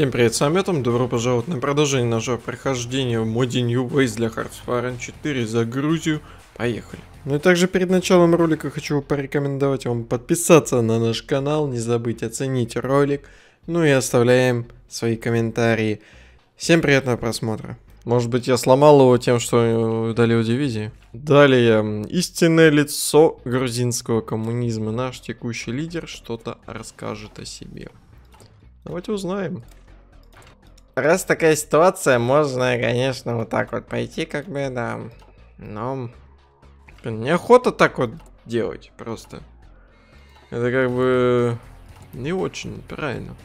Всем привет, с вами Том. добро пожаловать на продолжение нашего прохождения в моде New Ways для Hearthfire 4 за Грузию. Поехали. Ну и также перед началом ролика хочу порекомендовать вам подписаться на наш канал, не забыть оценить ролик, ну и оставляем свои комментарии. Всем приятного просмотра. Может быть я сломал его тем, что э, удалил у дивизии. Далее, истинное лицо грузинского коммунизма. Наш текущий лидер что-то расскажет о себе. Давайте узнаем раз такая ситуация, можно, конечно, вот так вот пойти, как бы, да. Но... Неохота так вот делать просто. Это как бы... Не очень правильно.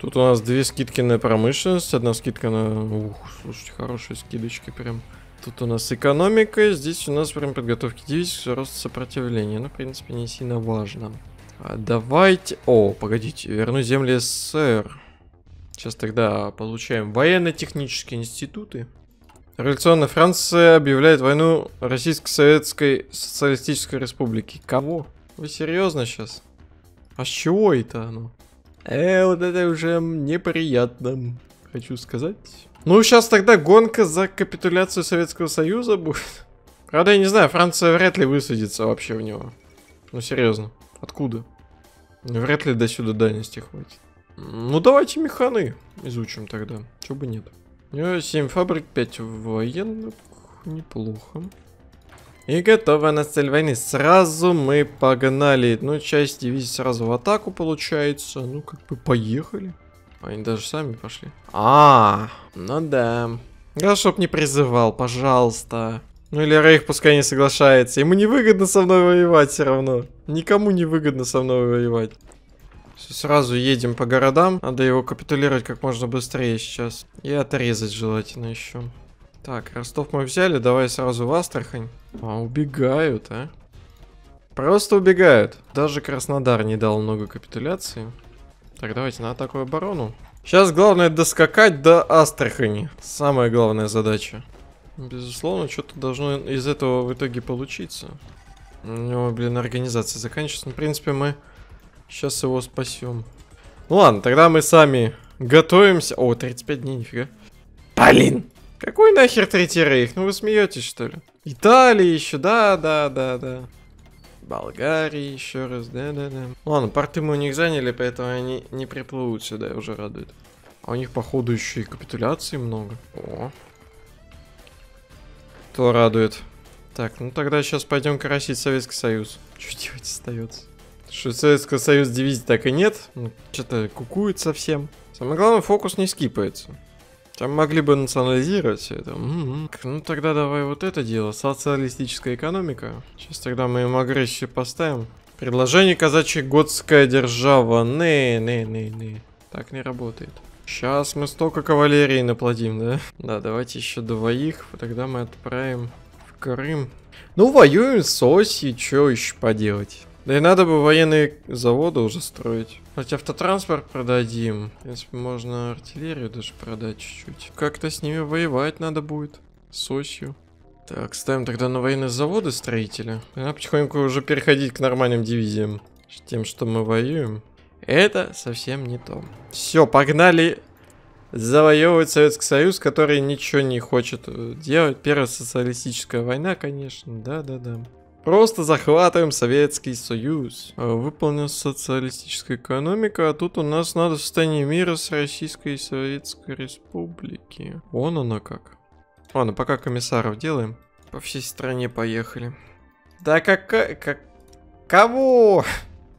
Тут у нас две скидки на промышленность, одна скидка на... Ух, слушайте, хорошие скидочки прям. Тут у нас экономика, здесь у нас прям подготовки дивизий, рост сопротивления. Ну, в принципе, не сильно важно. А давайте... О, погодите, верну земли СССР. Сейчас тогда получаем военно-технические институты. Революционная Франция объявляет войну Российско-Советской Социалистической Республики. Кого? Вы серьезно сейчас? А с чего это оно? Э, вот это уже неприятно, хочу сказать. Ну, сейчас тогда гонка за капитуляцию Советского Союза будет. Правда, я не знаю, Франция вряд ли высадится вообще в него. Ну, серьезно. Откуда? Вряд ли до сюда дальности хватит. Ну давайте механы изучим тогда. Чего бы нет. У него 7 фабрик, 5 военных. Неплохо. И готово на цель войны. Сразу мы погнали. Ну, часть дивизии сразу в атаку получается. Ну, как бы поехали. Они даже сами пошли. А, -а ну да. Да, чтоб не призывал, пожалуйста. Ну или Рейх пускай не соглашается. Ему не выгодно со мной воевать все равно. Никому не выгодно со мной воевать. Сразу едем по городам. Надо его капитулировать как можно быстрее сейчас. И отрезать желательно еще. Так, Ростов мы взяли, давай сразу в Астрахань. А, убегают, а. Просто убегают. Даже Краснодар не дал много капитуляции. Так, давайте на атаку оборону. Сейчас главное доскакать до Астрахани. Самая главная задача. Безусловно, что-то должно из этого в итоге получиться. У него, блин, организация заканчивается. Ну, в принципе, мы Сейчас его спасем. Ну ладно, тогда мы сами готовимся. О, 35 дней, нифига. Блин! Какой нахер третий рейх? Ну вы смеетесь, что ли? Италия еще, да, да, да, да. Болгарии еще раз, да-да-да. Ладно, порты мы у них заняли, поэтому они не приплывут сюда, уже радует. А у них, походу, еще и капитуляции много. О. То радует. Так, ну тогда сейчас пойдем карасить Советский Союз. Что делать остается? Что Советского Союза дивизии так и нет. Ну, что-то кукует совсем. Самое главное, фокус не скипается. Там могли бы национализировать это. М -м -м. Ну тогда давай вот это дело. Социалистическая экономика. Сейчас тогда мы им агрессию поставим. Предложение казачья готская держава. Не, не, не, не. Так не работает. Сейчас мы столько кавалерии наплодим, да? Да, давайте еще двоих. Тогда мы отправим в Крым. Ну, воюем с Оси, что еще поделать? Да и надо бы военные заводы уже строить. Хоть автотранспорт продадим. В принципе, можно артиллерию даже продать чуть-чуть. Как-то с ними воевать надо будет. С осью. Так, ставим тогда на военные заводы строителя. Надо потихоньку уже переходить к нормальным дивизиям. Тем, что мы воюем. Это совсем не то. Все, погнали завоевывать Советский Союз, который ничего не хочет э, делать. Первая социалистическая война, конечно, да-да-да. Просто захватываем Советский Союз. Э, Выполнена социалистическая экономика, а тут у нас надо состояние мира с Российской и Советской Республики. Вон оно как. Ладно, пока комиссаров делаем. По всей стране поехали. Да как Как... Кого?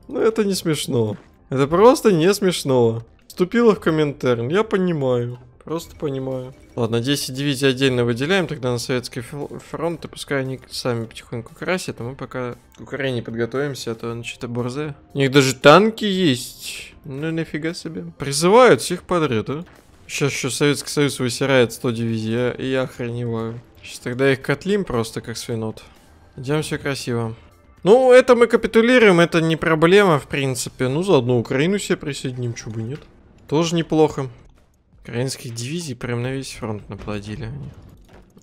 Ну это не смешно. Это просто не смешно. Вступила в комментарий, я понимаю. Просто понимаю. Ладно, 10 дивизий отдельно выделяем, тогда на советский фронт, и пускай они сами потихоньку красят, а мы пока к Украине подготовимся, а то он что-то борзе. У них даже танки есть. Ну нафига себе. Призывают всех подряд, а? Сейчас еще Советский Союз высирает 100 дивизий, я, а я охреневаю. Сейчас тогда их котлим просто, как свинут. Идем все красиво. Ну, это мы капитулируем, это не проблема, в принципе. Ну, заодно Украину себе присоединим, чего бы нет. Тоже неплохо. Украинских дивизий прям на весь фронт наплодили они.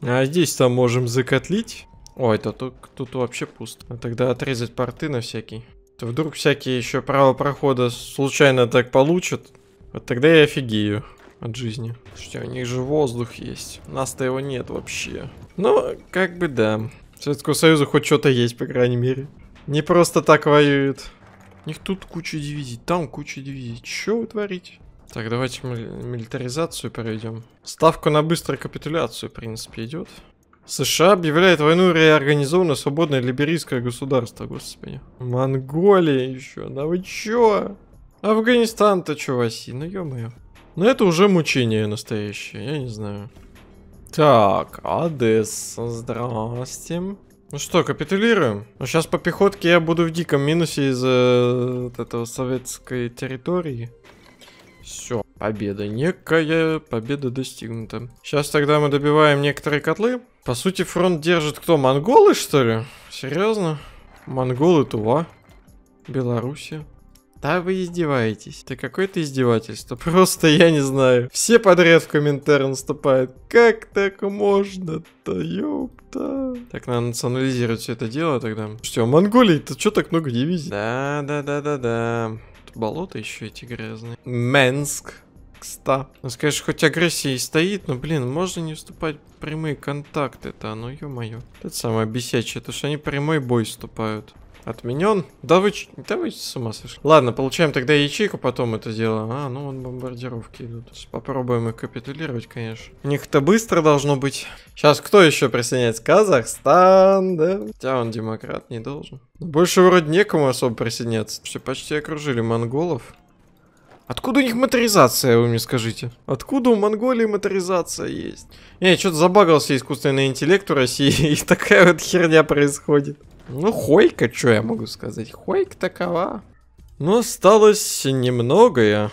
А здесь там можем закотлить. Ой, это тут, тут вообще пусто. А тогда отрезать порты на всякий. То вдруг всякие еще право прохода случайно так получат. Вот тогда я офигею от жизни. Слушайте, у них же воздух есть. У нас-то его нет вообще. Ну, как бы да. Советского Союза хоть что-то есть, по крайней мере. Не просто так воюют. У них тут куча дивизий, там куча дивизий. Че вы творите? Так, давайте мы милитаризацию проведем. Ставку на быструю капитуляцию, в принципе, идет. США объявляет войну реорганизованное свободное либерийское государство, господи. Монголия еще, да вы че? Афганистан-то чё, Васи, ну ё-моё. Но ну, это уже мучение настоящее, я не знаю. Так, Одесса, здрасте. Ну что, капитулируем? Ну сейчас по пехотке я буду в диком минусе из-за э, вот этого советской территории. Все, победа некая, победа достигнута. Сейчас тогда мы добиваем некоторые котлы. По сути, фронт держит кто, монголы, что ли? Серьезно? Монголы, Тува, Белоруссия. Да вы издеваетесь. Да какое-то издевательство. Просто я не знаю. Все подряд в комментарии наступают. Как так можно-то, ёпта. Так, надо национализировать все это дело тогда. Что, Монголии-то что так много дивизий? Да-да-да-да-да болота еще эти грязные. Менск. Кста. Ну, скажешь, хоть агрессия и стоит, но, блин, можно не вступать в прямые контакты-то, а ну, ё-моё. Это самое бесячее, то что они прямой бой вступают. Отменен. Да вы, да вы с ума сошли. Ладно, получаем тогда ячейку, потом это дело. А, ну вот бомбардировки идут. Сейчас попробуем их капитулировать, конечно. У них-то быстро должно быть. Сейчас кто еще присоединяется? Казахстан, да? Хотя он демократ не должен. Больше вроде некому особо присоединяться. Все почти окружили монголов. Откуда у них моторизация, вы мне скажите? Откуда у Монголии моторизация есть? Не, что-то забагался искусственный интеллект у России, и такая вот херня происходит. Ну, хойка, что я могу сказать? Хойка такова. Ну осталось немногое.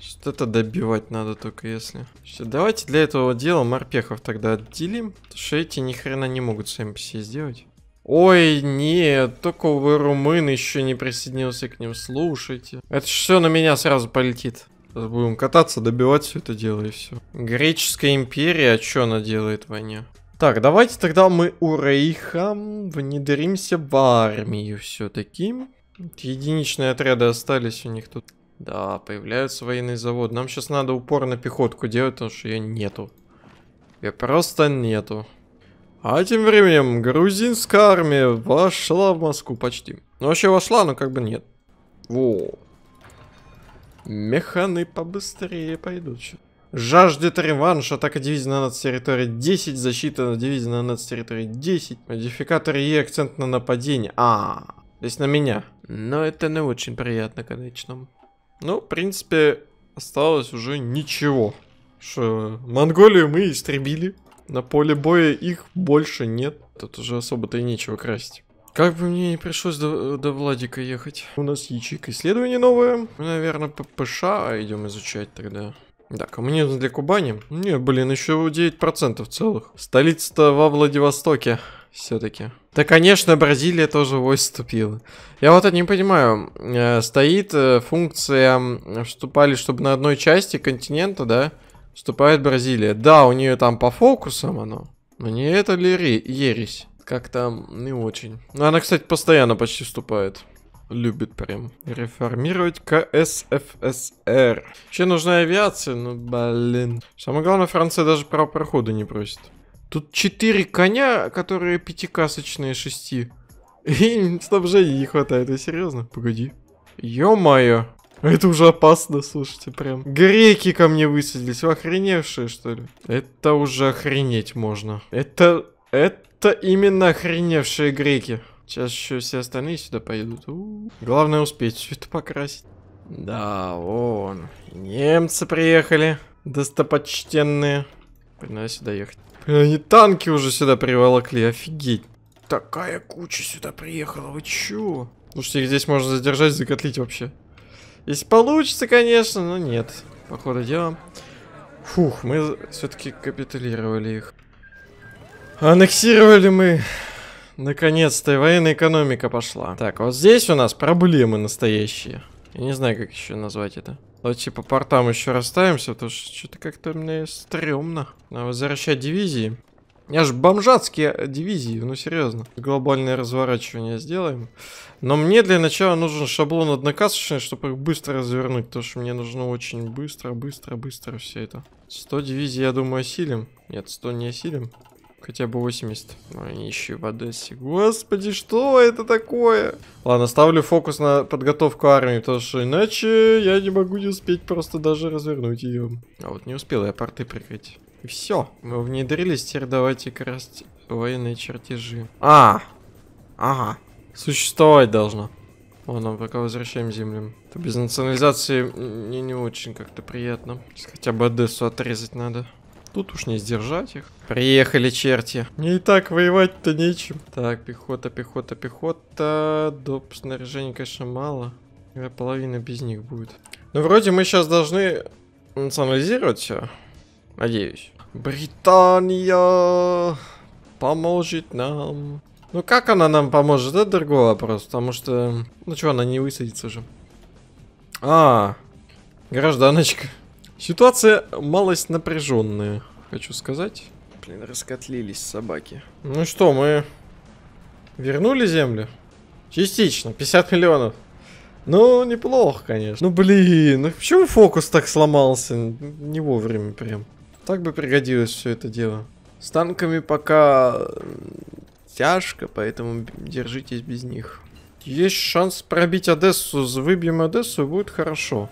Что-то добивать надо только если. Все, давайте для этого дела морпехов тогда отделим. Потому что эти ни хрена не могут сами по себе сделать. Ой, нет, только вы румын еще не присоединился к ним, слушайте. Это все на меня сразу полетит. Сейчас будем кататься, добивать все это дело и все. Греческая империя, а что она делает в войне? Так, давайте тогда мы у Рейха внедримся в армию все-таки. Единичные отряды остались у них тут. Да, появляются военный завод. Нам сейчас надо упор на пехотку делать, потому что ее нету. Ее просто нету. А тем временем грузинская армия вошла в Москву почти. Ну, вообще вошла, но как бы нет. Во. Механы побыстрее пойдут сейчас жаждет реванш. Атака дивизии над территории 10. Защита на дивизии над территории 10. Модификатор Е, акцент на нападение. А, здесь на меня. Но это не очень приятно, конечно. Ну, в принципе, осталось уже ничего. Что, Монголию мы истребили. На поле боя их больше нет. Тут уже особо-то и нечего красить. Как бы мне не пришлось до, до Владика ехать. У нас ячейка исследований новая. наверное, ППШ а идем изучать тогда. Да, коммунизм для Кубани? Не, блин, еще 9% целых. Столица-то во Владивостоке все-таки. Да, конечно, Бразилия тоже в ось вступила. Я вот это не понимаю. Э, стоит э, функция вступали, чтобы на одной части континента, да, вступает Бразилия. Да, у нее там по фокусам оно. Но не это ли ересь? Как там, не очень. Ну, она, кстати, постоянно почти вступает любит прям реформировать КСФСР. Вообще нужна авиация, ну блин. Самое главное, Франция даже про прохода не просит. Тут четыре коня, которые пятикасочные шести. И снабжения не хватает, и серьезно? Погоди. Ё-моё. Это уже опасно, слушайте, прям. Греки ко мне высадились, вы охреневшие, что ли? Это уже охренеть можно. Это... Это именно охреневшие греки. Сейчас еще все остальные сюда поедут. У -у -у. Главное успеть все это покрасить. Да, вон. Немцы приехали. Достопочтенные. Блин, сюда ехать. Блин, они танки уже сюда приволокли, офигеть. Такая куча сюда приехала, вы че? Слушайте, их здесь можно задержать, закатлить вообще. Если получится, конечно, но нет. Походу ходу дела. Фух, мы все-таки капитулировали их. Аннексировали мы Наконец-то и военная экономика пошла. Так, а вот здесь у нас проблемы настоящие. Я не знаю, как еще назвать это. Давайте типа портам еще расставимся, потому что что-то как-то мне стрёмно. Надо возвращать дивизии. Я же бомжатские дивизии, ну серьезно. Глобальное разворачивание сделаем. Но мне для начала нужен шаблон однокасочный, чтобы их быстро развернуть, потому что мне нужно очень быстро, быстро, быстро все это. 100 дивизий, я думаю, осилим. Нет, 100 не осилим. Хотя бы 80. Ой, нищие в Одессе. Господи, что это такое? Ладно, ставлю фокус на подготовку армии, потому что иначе я не могу не успеть просто даже развернуть ее. А вот не успел я порты прикрыть. И все. Мы внедрились, теперь давайте красть военные чертежи. А! Ага. Существовать должно. О, нам пока возвращаем землю. То без национализации мне не очень как-то приятно. Хотя бы Одессу отрезать надо. Тут уж не сдержать их. Приехали черти. Не и так воевать-то нечем. Так, пехота, пехота, пехота. Доп снаряжения, конечно, мало. Я половина без них будет. Ну, вроде мы сейчас должны национализировать все. Надеюсь. Британия поможет нам. Ну, как она нам поможет, это другой вопрос. Потому что... Ну, что, она не высадится же. А, гражданочка. Ситуация малость напряженная, хочу сказать. Блин, раскотлились собаки. Ну что, мы вернули землю? Частично, 50 миллионов. Ну, неплохо, конечно. Ну, блин, ну почему фокус так сломался? Не вовремя прям. Так бы пригодилось все это дело. С танками пока тяжко, поэтому держитесь без них. Есть шанс пробить Одессу. Выбьем Одессу, будет хорошо.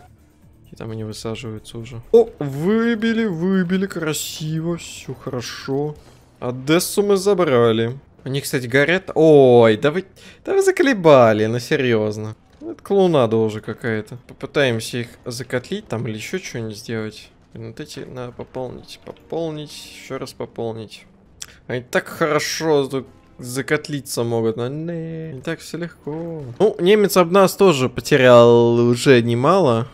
И там они высаживаются уже. О, выбили, выбили, красиво, все хорошо. Одессу мы забрали. Они, кстати, горят. Ой, да вы, да вы заколебали, ну серьезно. Это клоунада уже какая-то. Попытаемся их закотлить там или еще что-нибудь сделать. Блин, вот эти надо пополнить, пополнить, еще раз пополнить. Они так хорошо тут закотлиться могут, но не, не так все легко. Ну, немец об нас тоже потерял уже немало.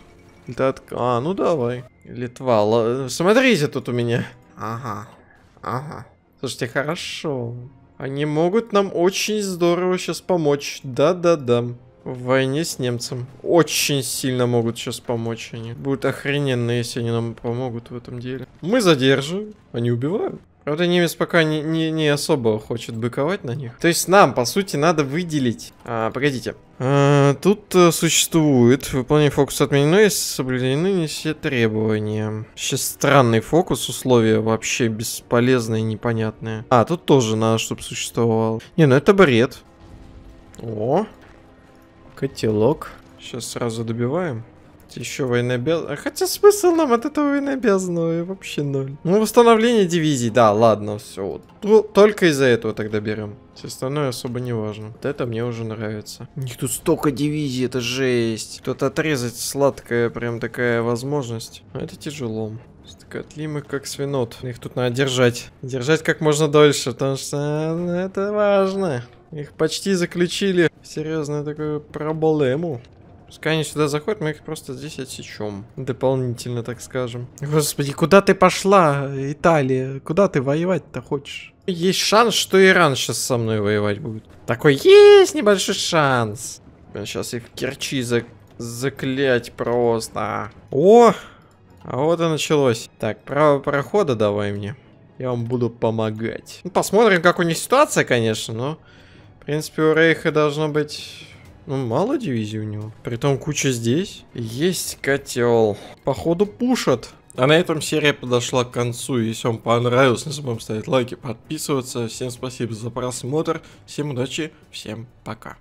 Да, а, ну давай. Литва, л... смотрите тут у меня. Ага, ага. Слушайте, хорошо. Они могут нам очень здорово сейчас помочь. Да-да-да. В войне с немцем. Очень сильно могут сейчас помочь они. Будет охрененно, если они нам помогут в этом деле. Мы задержим. Они убивают. Правда, немец пока не, не, не особо хочет быковать на них. То есть нам, по сути, надо выделить... А, погодите. А, тут а, существует... Выполнение фокуса отменено, если соблюдены не все требования. Вообще странный фокус, условия вообще бесполезные, непонятные. А, тут тоже надо, чтобы существовал. Не, ну это бред. О, котелок. Сейчас сразу добиваем еще военнообязанного. Хотя смысл нам от этого военнообязанного вообще ноль. Ну, восстановление дивизий, да, ладно, все. Только из-за этого тогда берем. Все остальное особо не важно. Вот это мне уже нравится. У них тут столько дивизий, это жесть. Тут отрезать сладкая прям такая возможность. Но ну, это тяжело. Котлимы как свинот. Их тут надо держать. Держать как можно дольше, потому что ну, это важно. Их почти заключили. Серьезная такую проблему. Пускай они сюда заходят, мы их просто здесь отсечем. Дополнительно, так скажем. Господи, куда ты пошла, Италия? Куда ты воевать-то хочешь? Есть шанс, что Иран сейчас со мной воевать будет. Такой есть небольшой шанс. Сейчас их Керчи за... заклять просто. О! А вот и началось. Так, право прохода давай мне. Я вам буду помогать. Ну, посмотрим, как у них ситуация, конечно, но... В принципе, у Рейха должно быть ну, мало дивизий у него. Притом куча здесь. Есть котел. Походу пушат. А на этом серия подошла к концу. Если вам понравилось, не забываем ставить лайки, подписываться. Всем спасибо за просмотр. Всем удачи, всем пока.